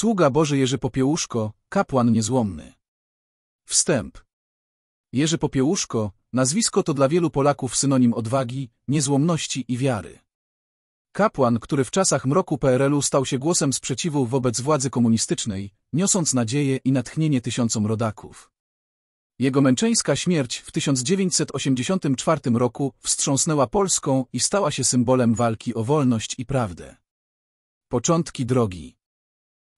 Sługa Boży Jerzy Popiełuszko, kapłan niezłomny. Wstęp. Jerzy Popiełuszko, nazwisko to dla wielu Polaków synonim odwagi, niezłomności i wiary. Kapłan, który w czasach mroku PRL-u stał się głosem sprzeciwu wobec władzy komunistycznej, niosąc nadzieję i natchnienie tysiącom rodaków. Jego męczeńska śmierć w 1984 roku wstrząsnęła Polską i stała się symbolem walki o wolność i prawdę. Początki drogi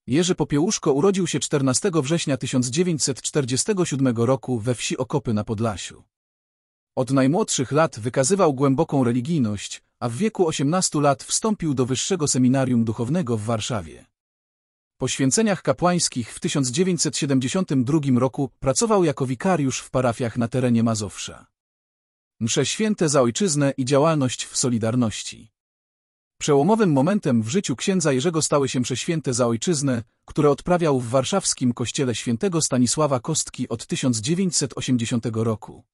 Jerzy Popiełuszko urodził się 14 września 1947 roku we wsi Okopy na Podlasiu. Od najmłodszych lat wykazywał głęboką religijność, a w wieku 18 lat wstąpił do Wyższego Seminarium Duchownego w Warszawie. Po święceniach kapłańskich w 1972 roku pracował jako wikariusz w parafiach na terenie Mazowsza. Msze święte za ojczyznę i działalność w Solidarności. Przełomowym momentem w życiu księdza Jerzego stały się prześwięte za ojczyznę, które odprawiał w warszawskim kościele świętego Stanisława Kostki od 1980 roku.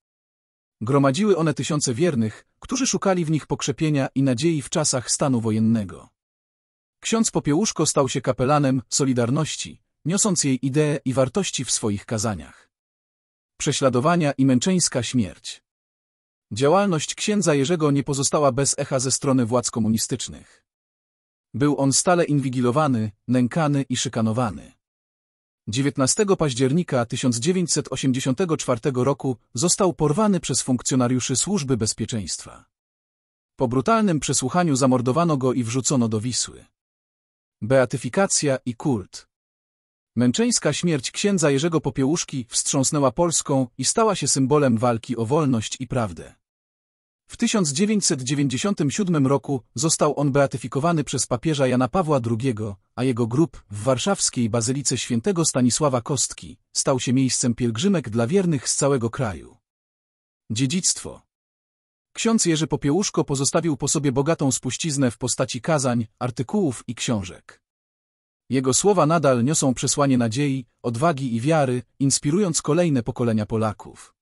Gromadziły one tysiące wiernych, którzy szukali w nich pokrzepienia i nadziei w czasach stanu wojennego. Ksiądz Popiełuszko stał się kapelanem Solidarności, niosąc jej idee i wartości w swoich kazaniach. Prześladowania i męczeńska śmierć Działalność księdza Jerzego nie pozostała bez echa ze strony władz komunistycznych. Był on stale inwigilowany, nękany i szykanowany. 19 października 1984 roku został porwany przez funkcjonariuszy Służby Bezpieczeństwa. Po brutalnym przesłuchaniu zamordowano go i wrzucono do Wisły. Beatyfikacja i kult Męczeńska śmierć księdza Jerzego Popiełuszki wstrząsnęła Polską i stała się symbolem walki o wolność i prawdę. W 1997 roku został on beatyfikowany przez papieża Jana Pawła II, a jego grób w warszawskiej Bazylice Świętego Stanisława Kostki stał się miejscem pielgrzymek dla wiernych z całego kraju. Dziedzictwo Ksiądz Jerzy Popiełuszko pozostawił po sobie bogatą spuściznę w postaci kazań, artykułów i książek. Jego słowa nadal niosą przesłanie nadziei, odwagi i wiary, inspirując kolejne pokolenia Polaków.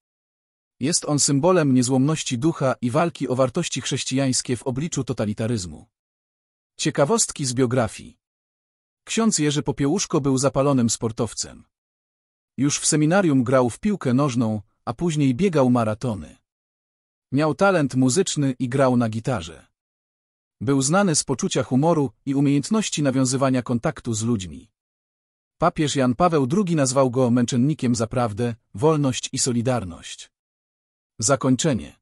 Jest on symbolem niezłomności ducha i walki o wartości chrześcijańskie w obliczu totalitaryzmu. Ciekawostki z biografii Ksiądz Jerzy Popiełuszko był zapalonym sportowcem. Już w seminarium grał w piłkę nożną, a później biegał maratony. Miał talent muzyczny i grał na gitarze. Był znany z poczucia humoru i umiejętności nawiązywania kontaktu z ludźmi. Papież Jan Paweł II nazwał go męczennikiem za prawdę, wolność i solidarność. Zakończenie.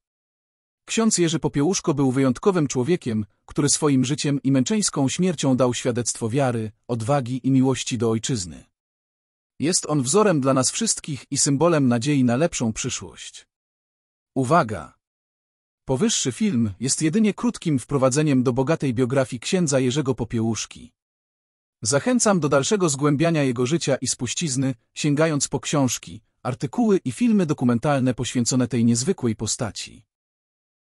Ksiądz Jerzy Popiełuszko był wyjątkowym człowiekiem, który swoim życiem i męczeńską śmiercią dał świadectwo wiary, odwagi i miłości do ojczyzny. Jest on wzorem dla nas wszystkich i symbolem nadziei na lepszą przyszłość. Uwaga! Powyższy film jest jedynie krótkim wprowadzeniem do bogatej biografii księdza Jerzego Popiełuszki. Zachęcam do dalszego zgłębiania jego życia i spuścizny, sięgając po książki, artykuły i filmy dokumentalne poświęcone tej niezwykłej postaci.